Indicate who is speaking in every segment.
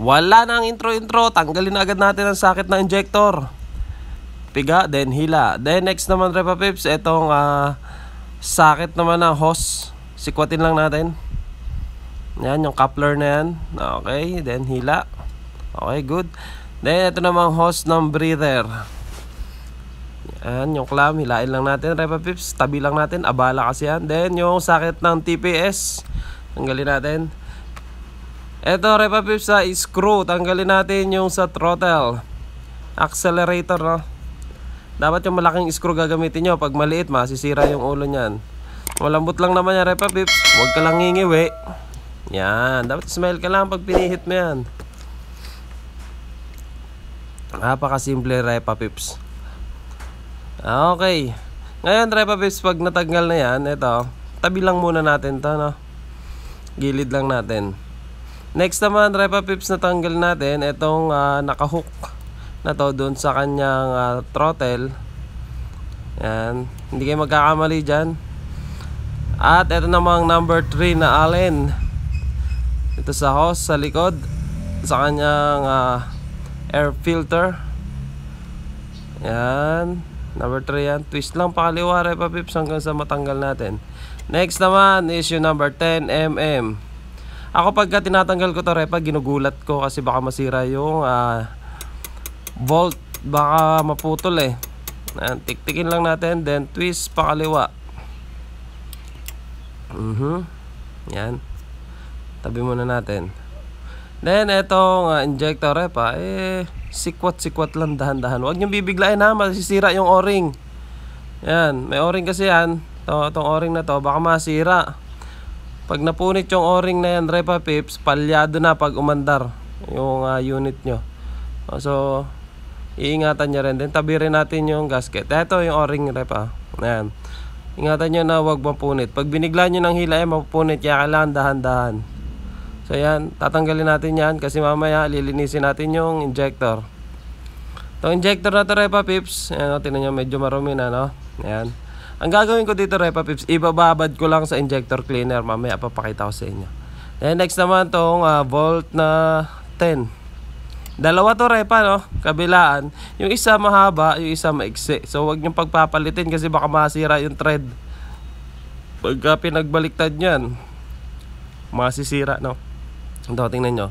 Speaker 1: Wala na ang intro-intro. Tanggalin na agad natin ang sakit ng injector. Piga, then hila. Then next naman Repa Pips, itong uh, ah, sakit naman na hose. Sikwatin lang natin. Yan, yung coupler na yan. Okay, then hila. Okay, good. Then ito naman host ng breather. Yan, yung clam, hilain lang natin. Repa Pips, tabi lang natin. Abala kasi yan. Then yung sakit ng TPS. Tanggalin natin. Ito, Repa sa screw. Tanggalin natin yung sa throttle. Accelerator, no? Dapat yung malaking screw gagamitin nyo. Pag maliit, masisira yung ulo nyan. Malambot lang naman yan, Repa Huwag ka lang ngingiwi. Yan. Dapat smile ka lang pag pinihit mo yan. Napakasimple, Repa Pips. Okay. Ngayon, repapips Pips, pag natanggal na yan, ito, tabi lang muna natin to, no? Gilid lang natin. Next naman, Repa Pips na tanggal natin. Itong uh, nakahook na to doon sa kanyang uh, throttle. Yan. Hindi kayo magkakamali dyan. At ito namang number 3 na Allen. Ito sa hose, sa likod. Sa kanyang uh, air filter. Yan. Number 3 yan. Twist lang pakaliwa, Repa Pips hanggang sa matanggal natin. Next naman, issue number 10 mm. Ako pagka tinatanggal ko to repa, ginugulat ko kasi baka masira yung uh, ah, bolt. Baka maputol eh. Ayan, tiktikin lang natin. Then twist pakaliwa. Mm -hmm. Yan. Tabi muna natin. Then, etong uh, injector repa, eh, sikwat-sikwat lang dahan-dahan. Huwag niyong bibiglain ha, masisira yung o-ring. Yan, may o-ring kasi yan. Ito, itong o-ring na to, baka masira. Pag napunit yung o-ring na yan, Repa Pips, palyado na pag umandar yung uh, unit nyo. Ah, so, iingatan nyo rin. Then, tabi rin natin yung gasket. Ito yung o-ring Repa. Ayan. Ingatan nyo na huwag mapunit. Pag binigla nyo ng hila, eh, mapunit. Kaya kailangan dahan-dahan. So, yan. Tatanggalin natin yan kasi mamaya lilinisin natin yung injector. Itong injector na to, Repa Pips. Ayan, o, oh, tingnan nyo, medyo marumi na, no? Ayan. Ang gagawin ko dito, Repa Pips, ibababad ko lang sa injector cleaner. Mamaya papakita ko sa inyo. Then next naman tong uh, volt na 10. Dalawa to Repa, no? Kabilaan. Yung isa mahaba, yung isa maiksi. So huwag niyong pagpapalitin kasi baka masira yung thread. Pagka pinagbaliktad niyan, masisira, no? Ito, tingnan nyo.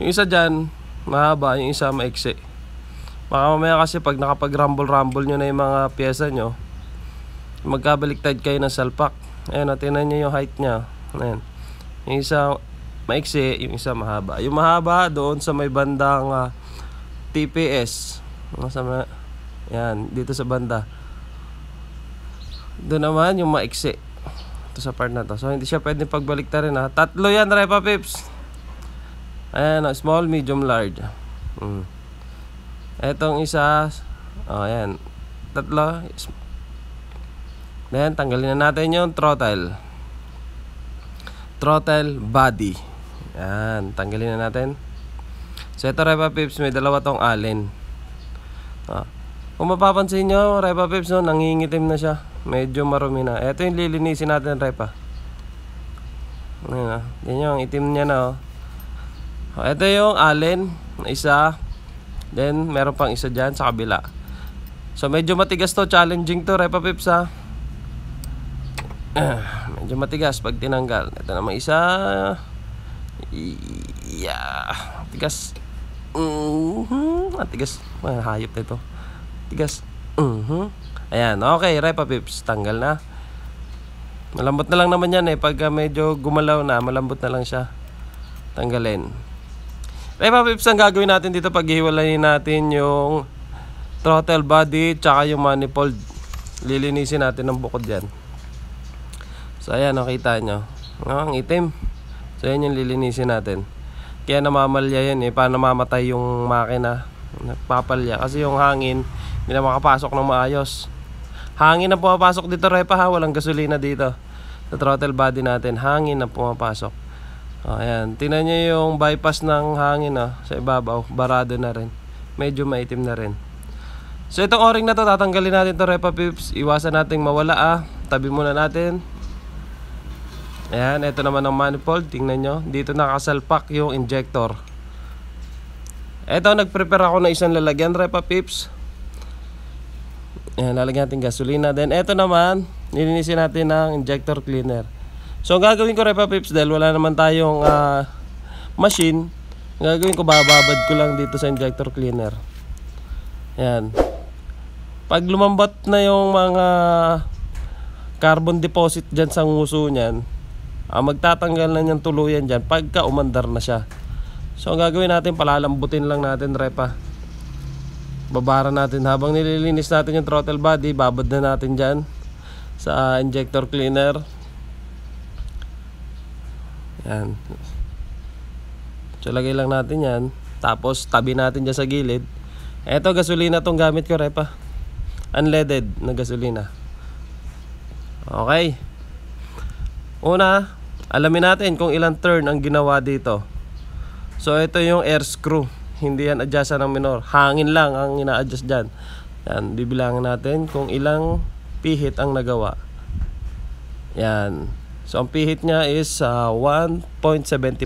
Speaker 1: Yung isa dyan, mahaba. Yung isa maiksi. Baka mamaya kasi pag nakapag-rumble-rumble nyo na yung mga pyesa nyo, magkabaliktad kayo ng salpak ayan o tingnan nyo yung height nya ayan yung isa maiksi yung isa mahaba yung mahaba doon sa may bandang uh, ah, TPS sa may, ayan dito sa banda doon naman yung maiksi ito sa part na to so hindi siya pwedeng rin ha ah. tatlo yan Repa Pips ayan o ah, small medium large mm. etong isa o oh, ayan tatlo Then, tanggalin na natin yung throttle. Throttle body. Yan, tanggalin na natin. So, ito Repa Pips, may dalawa tong allen. Ah. Kung mapapansin nyo, Repa Pips, no, nangingitim na siya. Medyo marumi na. Ito yung lilinisin natin, Repa. Ayan, ah. Yan yung itim niya na, oh. oh ito yung alin, isa. Then, meron pang isa dyan sa kabila. So, medyo matigas to. Challenging to, Repa Pips, ah. Ah. medyo matigas pag tinanggal ito naman isa yeah tigas mm -hmm. ah, tigas hayop na ito tigas mm -hmm. ayan okay repa pips tanggal na malambot na lang naman yan eh pag medyo gumalaw na malambot na lang siya tanggalin repa pips ang gagawin natin dito pag hiwalayin natin yung throttle body tsaka yung manifold lilinisin natin ng bukod yan So ayan, nakita nyo. Oh, ang itim. So yan yung lilinisin natin. Kaya namamalya yan eh. Paano namamatay yung makina? Nagpapalya. Kasi yung hangin, hindi na makapasok ng maayos. Hangin na pumapasok dito, Repa ha. Walang gasolina dito. Sa throttle body natin, hangin na pumapasok. Oh, ayan. Tingnan nyo yung bypass ng hangin oh, sa ibabaw. Barado na rin. Medyo maitim na rin. So itong o-ring na to, tatanggalin natin to Repa Pips. Iwasan nating mawala ah. Tabi muna natin. Ayan, ito naman ang manifold. Tingnan nyo. Dito nakasalpak yung injector. Ito, nagprepare ako ng isang lalagyan, Repa Pips. Ayan, lalagyan natin gasolina. Then, ito naman, nilinisin natin ng injector cleaner. So, ang gagawin ko, Repa Pips, dahil wala naman tayong uh, machine, ang gagawin ko, bababad ko lang dito sa injector cleaner. Ayan. Pag lumambot na yung mga carbon deposit dyan sa nguso niyan, ang ah, magtatanggal na niyang tuluyan dyan pagka umandar na siya so ang gagawin natin palalambutin lang natin repa babara natin habang nililinis natin yung throttle body babad na natin dyan sa uh, injector cleaner yan so lagay lang natin yan tapos tabi natin dyan sa gilid eto gasolina tong gamit ko repa unleaded na gasolina okay Una, alamin natin kung ilang turn ang ginawa dito. So ito yung air screw. Hindi yan adjustan ng minor. Hangin lang ang ina-adjust dyan. Yan, bibilangin natin kung ilang pihit ang nagawa. Yan. So ang pihit niya is uh, ah, 1.75.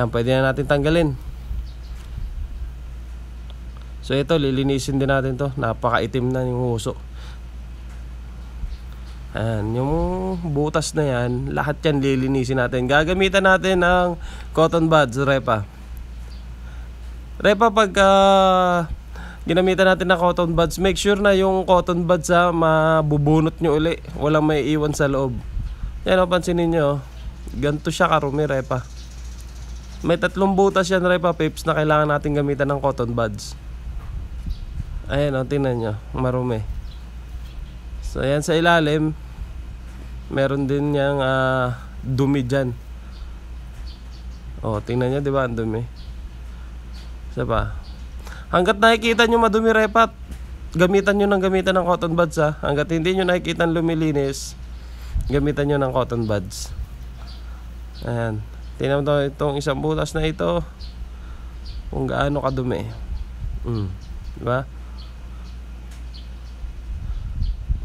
Speaker 1: Yan, pwede na natin tanggalin. So ito, lilinisin din natin to. Napakaitim na yung huso. Ayan, yung butas na yan, lahat yan lilinisin natin. Gagamitan natin ng cotton buds, repa. Repa, pagka uh, ginamitan natin ng cotton buds, make sure na yung cotton buds ha, ah, mabubunot nyo uli. Walang may iwan sa loob. Yan, o, oh, pansinin nyo. Oh. Ganto siya karumi, repa. May tatlong butas yan, repa, pips, na kailangan natin gamitan ng cotton buds. Ayan, o, oh, tingnan nyo. Marumi. So, ayan sa ilalim meron din yang uh, ah, dumi dyan oh tingnan niya diba ang dumi isa pa hanggat nakikita nyo madumi repat gamitan nyo ng gamitan ng cotton buds ha ah. hanggat hindi nyo nakikita lumilinis gamitan nyo ng cotton buds ayan tingnan mo itong isang butas na ito kung gaano kadumi mm. diba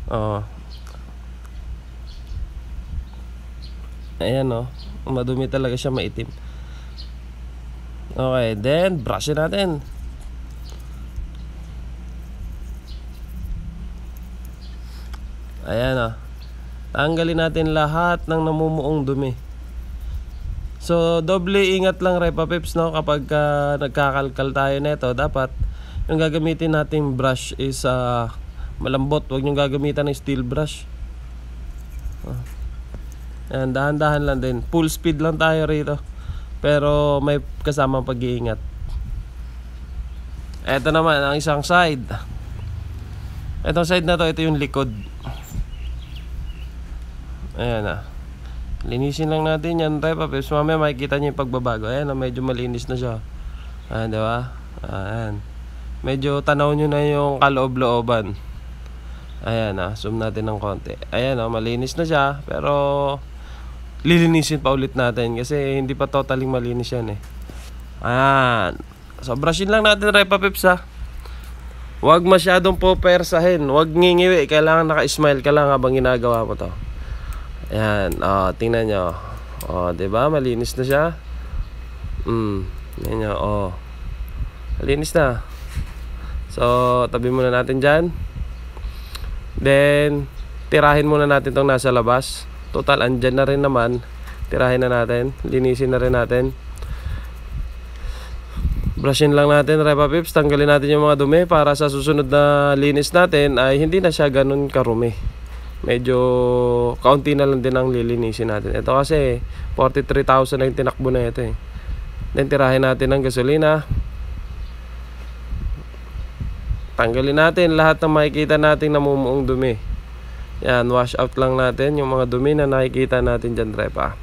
Speaker 1: oh Ayan o. Oh. Madumi talaga siya maitim. Okay. Then, brushin natin. Ayan o. Oh. Tanggalin natin lahat ng namumuong dumi. So, doble ingat lang Repa no? Kapag uh, nagkakalkal tayo nito, dapat yung gagamitin nating brush is uh, malambot. Huwag nyong gagamitan ng steel brush. Uh. And dahan-dahan lang din. Full speed lang tayo rito. Pero may kasamang pag-iingat. Ito naman ang isang side. Itong side na to, ito yung likod. Ayan na. Ah. Linisin lang natin yan, Repa Pips. Mamaya makikita nyo yung pagbabago. Ayan na, ah, medyo malinis na siya. Ayan, di ba? Ayan. Medyo tanaw nyo na yung kaloob-looban. Ayan na, ah. zoom natin ng konti. Ayan na, malinis na siya. Pero lilinisin pa ulit natin kasi hindi pa totally malinis yan eh ayan so brushin lang natin repa pips ha huwag masyadong popersahin huwag ngingiwi kailangan naka smile ka lang habang ginagawa mo to ayan o tingnan nyo o diba malinis na siya mm yan nyo o malinis na so tabi muna natin dyan then tirahin muna natin tong nasa labas total andyan na rin naman tirahin na natin linisin na rin natin brushin lang natin Repa Pips tanggalin natin yung mga dumi para sa susunod na linis natin ay hindi na siya ganun karumi medyo kaunti na lang din ang lilinisin natin ito kasi 43,000 na yung tinakbo na ito eh then tirahin natin ng gasolina tanggalin natin lahat ng makikita nating namumuong dumi yan, wash out lang natin yung mga dumi na nakikita natin dyan, trepa.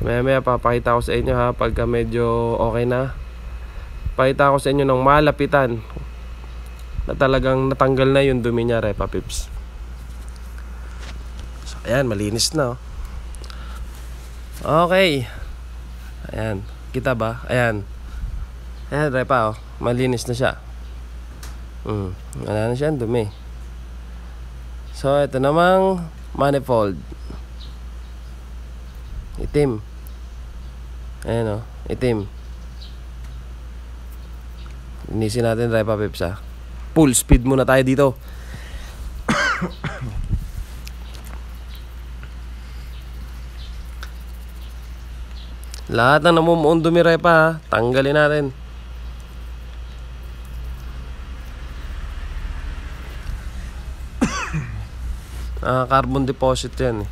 Speaker 1: Maya maya papakita ko sa inyo ha, pagka medyo okay na. Pakita ko sa inyo ng malapitan na talagang natanggal na yung dumi niya, repa pips. So, ayan, malinis na oh. Okay. Ayan, kita ba? Ayan. Ayan, repa oh. Malinis na siya. Hmm, wala na siya, dumi. So, ito namang manifold. Itim. Ayan o, oh. itim. Inisin natin Repa Pepsa. Full speed muna tayo dito. Lahat na namumuon dumi Repa, tanggalin natin. uh, carbon deposit yan eh.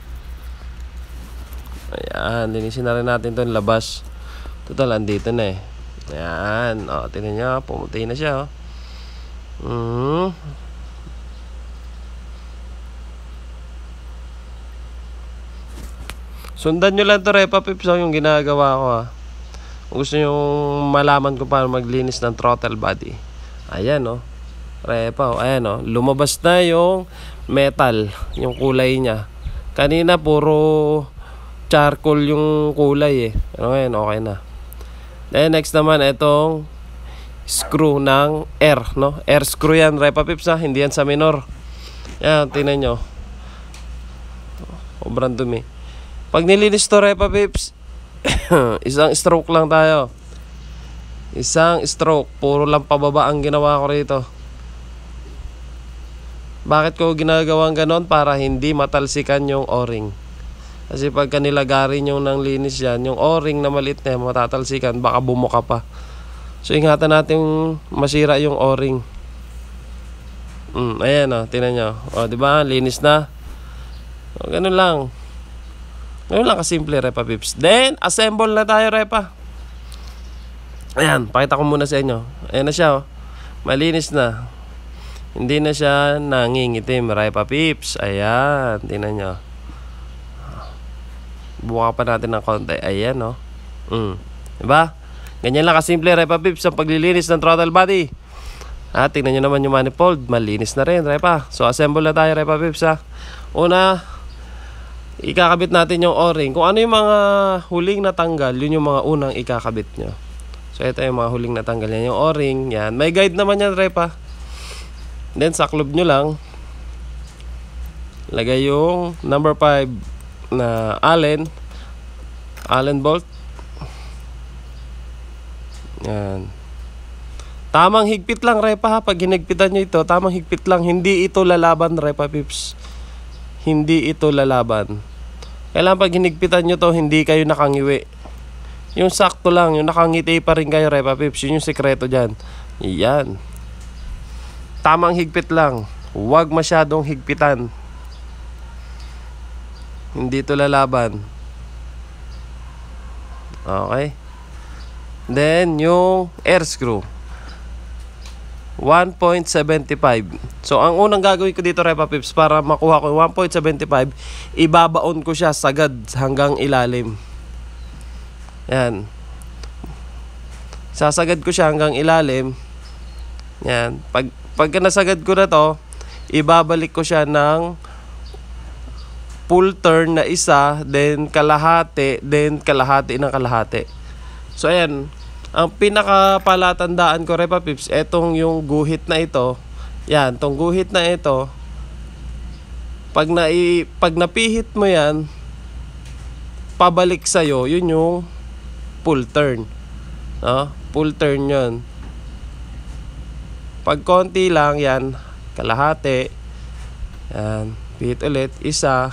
Speaker 1: Ayan, linisin na rin natin ito labas. Total, andito na eh. Ayan, o, oh, tingnan nyo, pumuti na siya, oh. Mm. Sundan nyo lang ito, Repa Pips, oh, yung ginagawa ko, ha. Ah. Gusto nyo malaman ko paano maglinis ng throttle body. Ayan, oh. Repaw. Oh, ayan o. Oh. Lumabas na yung metal. Yung kulay niya. Kanina puro charcoal yung kulay eh. Ano ngayon? Okay na. Then next naman itong screw ng air. No? Air screw yan. Repa pips ha. Hindi yan sa minor. Yan. Tingnan nyo. Obrang dumi. Pag nilinis to Repa pips. isang stroke lang tayo. Isang stroke. Puro lang pababa ang ginawa ko rito. Bakit ko ginagawang ganon? Para hindi matalsikan yung o-ring. Kasi pag kanilagarin yung nang linis yan, yung o-ring na maliit na matatalsikan, baka bumuka pa. So ingatan natin masira yung o-ring. Mm, ayan oh, ah, tingnan nyo. O, oh, di ba? Linis na. O, ganun lang. Ganun lang kasimple, Repa Pips. Then, assemble na tayo, Repa. Ayan, pakita ko muna sa inyo. Ayan na siya, oh. Malinis na. Hindi na siya nangingitim, Ripa Pips. Ayan, tingnan nyo. Buka pa natin ng konti. Ayan, no? Oh. Mm. Diba? Ganyan lang kasimple, Ripa Pips, ang paglilinis ng throttle body. At tingnan nyo naman yung manifold. Malinis na rin, Ripa. So, assemble na tayo, Ripa Pips, ha? Una, ikakabit natin yung o-ring. Kung ano yung mga huling natanggal, yun yung mga unang ikakabit nyo. So, ito yung mga huling natanggal. Yan yung o-ring. Yan. May guide naman yan, Repa. Then saklob club nyo lang, lagay yung number 5 na Allen, Allen bolt. Yan. Tamang higpit lang repa ha. Pag hinigpitan nyo ito, tamang higpit lang. Hindi ito lalaban repa pips. Hindi ito lalaban. Kailangan pag hinigpitan nyo to, hindi kayo nakangiwi. Yung sakto lang, yung nakangiti pa rin kayo repa pips. Yun yung sikreto dyan. Yan. Tamang higpit lang. Huwag masyadong higpitan. Hindi ito lalaban. Okay. Then, yung air screw. 1.75. So, ang unang gagawin ko dito, Repa Pips, para makuha ko yung 1.75, ibabaon ko siya sagad hanggang ilalim. Yan. Sasagad ko siya hanggang ilalim. Yan. Pag Pagka nasagad ko na to, ibabalik ko siya ng full turn na isa, then kalahati, then kalahati ng kalahati. So ayan, ang pinaka palatandaan ko Repa Pips, etong yung guhit na ito. Yan, tong guhit na ito. Pag na pag napihit mo yan, pabalik sa iyo, yun yung full turn. No? Ah, full turn 'yon. Pag konti lang, yan, kalahati. Yan, pihit ulit, isa.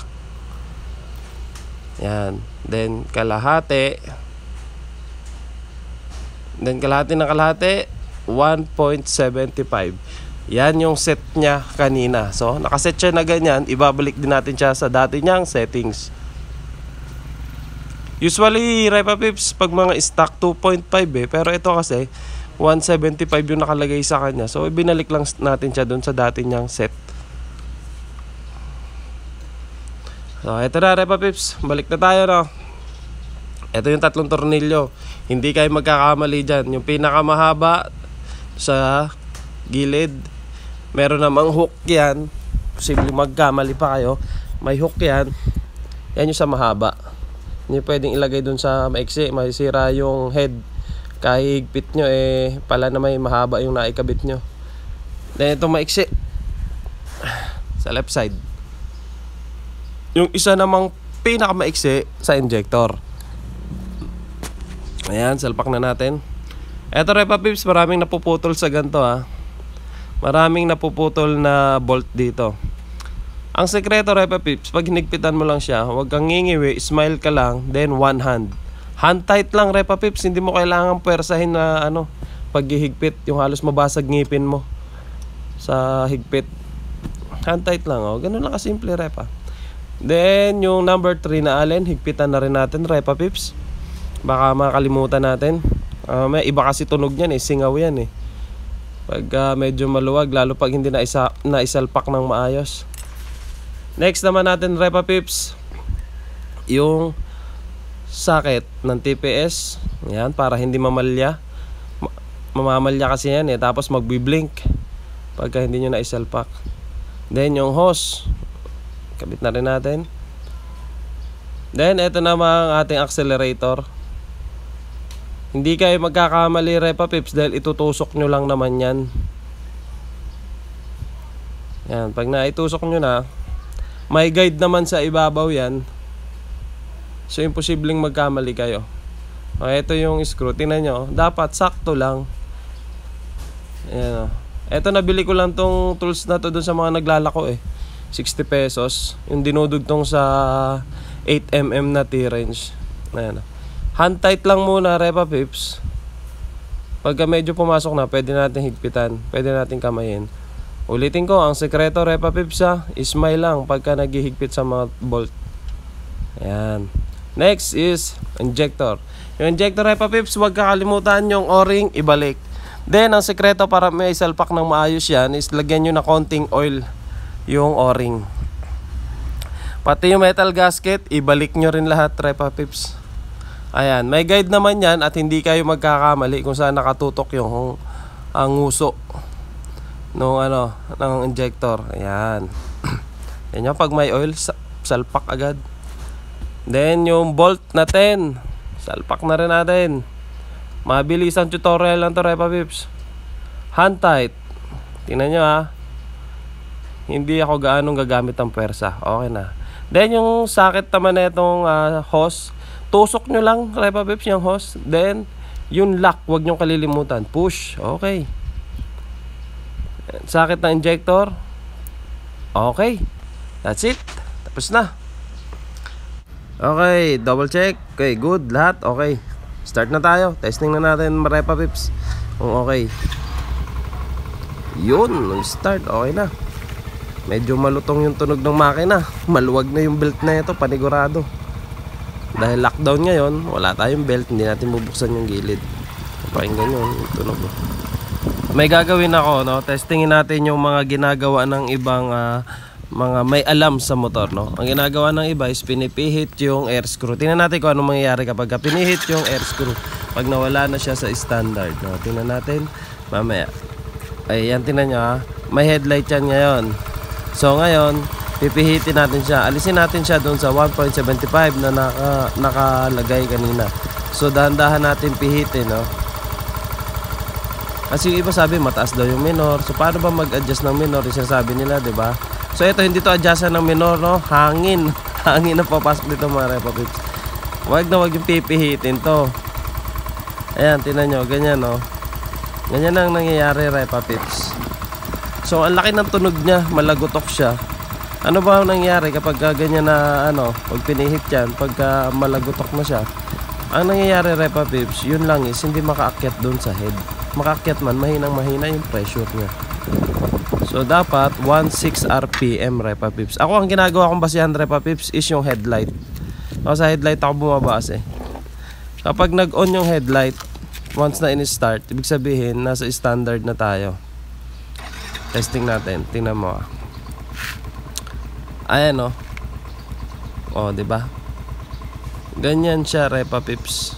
Speaker 1: Yan, then kalahati. Then kalahati ng kalahati, 1.75. Yan yung set niya kanina. So, nakaset siya na ganyan. Ibabalik din natin siya sa dati niyang settings. Usually, Repa Pips, pag mga stock 2.5 eh. Pero ito kasi, 175 yung nakalagay sa kanya. So, ibinalik lang natin siya doon sa dati niyang set. So, eto na, Repa Pips. Balik na tayo, no? Ito yung tatlong tornilyo. Hindi kayo magkakamali dyan. Yung pinakamahaba sa gilid. Meron namang hook yan. Posible magkamali pa kayo. May hook yan. Yan yung sa mahaba. Hindi pwedeng ilagay dun sa maiksi. Masisira yung head kahigpit nyo eh pala na may mahaba yung naikabit nyo then ito maiksi sa left side yung isa namang pinaka pinakamaiksi sa injector ayan salpak na natin eto Repa Pips maraming napuputol sa ganito ha ah. maraming napuputol na bolt dito ang sekreto Repa Pips pag hinigpitan mo lang siya huwag kang ngingiwi smile ka lang then one hand Hand tight lang, Repa Pips. Hindi mo kailangan pwersahin na ano, paghihigpit. Yung halos mabasag ngipin mo sa higpit. Hand tight lang. Oh. Ganun lang kasimple, Repa. Then, yung number 3 na allen higpitan na rin natin, Repa Pips. Baka makalimutan natin. Uh, may iba kasi tunog niyan eh. Singaw yan eh. Pag uh, medyo maluwag, lalo pag hindi na, isa, na isalpak ng maayos. Next naman natin, Repa Pips. Yung socket ng TPS. Yan, para hindi mamalya. Mamamalya kasi yan eh. Tapos magbiblink pagka hindi nyo na iselpak. Then yung hose. Kabit na rin natin. Then ito naman ang ating accelerator. Hindi kayo magkakamali Repa Pips dahil itutusok nyo lang naman yan. Yan, pag na itusok nyo na, may guide naman sa ibabaw yan So imposibleng magkamali kayo. O, ito yung screw. Tingnan nyo. Dapat sakto lang. Ayan o. Oh. Ito nabili ko lang tong tools na to dun sa mga naglalako eh. 60 pesos. Yung dinudugtong sa 8mm na T-range. Ayan o. Oh. Hand tight lang muna, Repa Pips. Pagka medyo pumasok na, pwede natin higpitan. Pwede natin kamayin. Ulitin ko, ang sekreto Repa Pips ha, ismile lang pagka naghihigpit sa mga bolt. Ayan. Next is injector. Yung injector Hepa Pips, huwag kakalimutan yung o-ring ibalik. Then, ang sekreto para may isalpak ng maayos yan is lagyan nyo na konting oil yung o-ring. Pati yung metal gasket, ibalik nyo rin lahat Hepa Pips. Ayan, may guide naman yan at hindi kayo magkakamali kung saan nakatutok yung ang uso ng ano, ng injector. Ayan. Yan yung pag may oil, salpak agad. Then, yung bolt na 10. Salpak na rin natin. Mabilis ang tutorial lang to, Repa Pips. Hand tight. Tingnan nyo ha. Ah. Hindi ako gaanong gagamit ng pwersa. Okay na. Then, yung sakit naman na itong uh, hose. Tusok nyo lang, Repa Pips, yung hose. Then, yung lock, wag nyo kalilimutan. Push. Okay. Sakit ng injector. Okay. That's it. Tapos na. Okay, double check. Okay, good. Lahat. Okay. Start na tayo. Testing na natin Marepa Pips. Kung okay. Yun. Start. Okay na. Medyo malutong yung tunog ng makina. Maluwag na yung belt na ito. Panigurado. Dahil lockdown ngayon, wala tayong belt. Hindi natin bubuksan yung gilid. Pakinggan yun. Yung tunog. May gagawin ako. No? Testingin natin yung mga ginagawa ng ibang... Uh, mga may alam sa motor no. Ang ginagawa ng iba is pinipihit yung air screw. Tingnan natin kung ano mangyayari kapag pinihit yung air screw pag nawala na siya sa standard no. Tingnan natin mamaya. Ay, yan tingnan niyo ha. May headlight yan ngayon. So ngayon, pipihitin natin siya. Alisin natin siya doon sa 1.75 na naka, nakalagay kanina. So dahan-dahan natin pihitin no. Kasi yung iba sabi mataas daw yung minor. So paano ba mag-adjust ng minor? Yung sinasabi nila, 'di ba? So ito hindi to adjusta ng minor no. Hangin. Hangin na papasok dito mga repa pips. Wag na wag yung pipihitin to. Ayan tinan nyo ganyan no. Ganyan ang nangyayari repa pips. So ang laki ng tunog niya. Malagutok siya. Ano ba ang nangyayari kapag ah, ganyan na ano. Pag pinihit yan. Pagka malagutok mo siya. Ang nangyayari repa pips. Yun lang is hindi makaakyat doon sa head. Makaakyat man mahinang mahina yung pressure niya. So dapat 16 RPM Repa Pips. Ako ang ginagawa kong basihan Repa Pips is yung headlight. Ako sa headlight ako bumabas eh. Kapag nag-on yung headlight, once na in-start, ibig sabihin nasa standard na tayo. Testing natin. Tingnan mo ah. Ayan oh. Oh, 'di ba? Ganyan siya Repa Pips.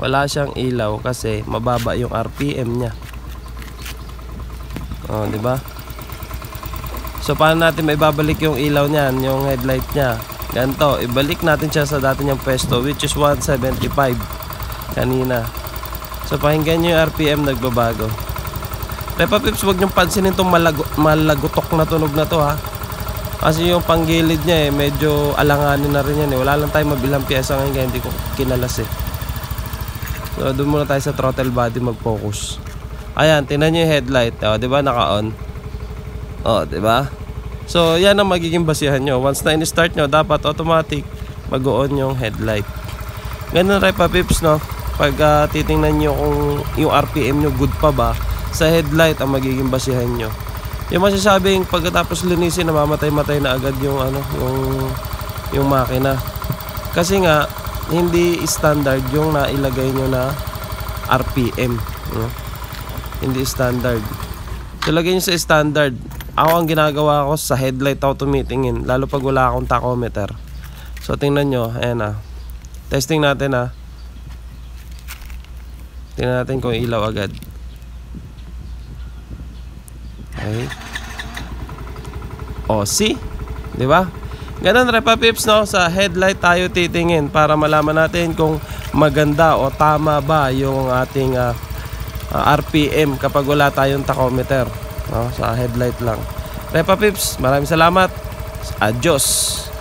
Speaker 1: Wala siyang ilaw kasi mababa yung RPM niya. Oh, 'di ba? So paano natin maibabalik yung ilaw niyan, yung headlight niya? Ganto, ibalik natin siya sa dati niyang pwesto which is 175 kanina. So pakinggan niyo yung RPM nagbabago. Pepa Pips, huwag niyong pansinin itong malago, malagutok na tunog na to ha. Kasi yung panggilid niya eh, medyo alanganin na rin yan eh. Wala lang tayong mabilang piyesa ngayon kaya hindi ko kinalas eh. So doon muna tayo sa throttle body mag-focus. Ayan, tingnan niyo yung headlight. O, oh, di ba naka-on? Oh, 'di ba? So, 'yan ang magiging basihan nyo. Once na in-start nyo, dapat automatic mag-on yung headlight. Ganun rin pa pips, no? Pag uh, titingnan nyo kung yung RPM nyo good pa ba, sa headlight ang magiging basihan nyo. Yung masasabing pagkatapos linisin, namamatay-matay na agad yung ano, yung yung makina. Kasi nga hindi standard yung nailagay nyo na RPM. No? Hindi standard. Ilagay nyo sa standard ako ang ginagawa ko sa headlight ako tumitingin. Lalo pag wala akong tachometer. So tingnan nyo. Ayan ah. Testing natin ah. Tingnan natin kung ilaw agad. Okay. O, oh, di ba? Diba? Ganun, Repa Pips, no? Sa headlight tayo titingin para malaman natin kung maganda o tama ba yung ating uh, ah, uh, ah, RPM kapag wala tayong tachometer. No, sa headlight lang. Repa Pips, maraming salamat. Adios.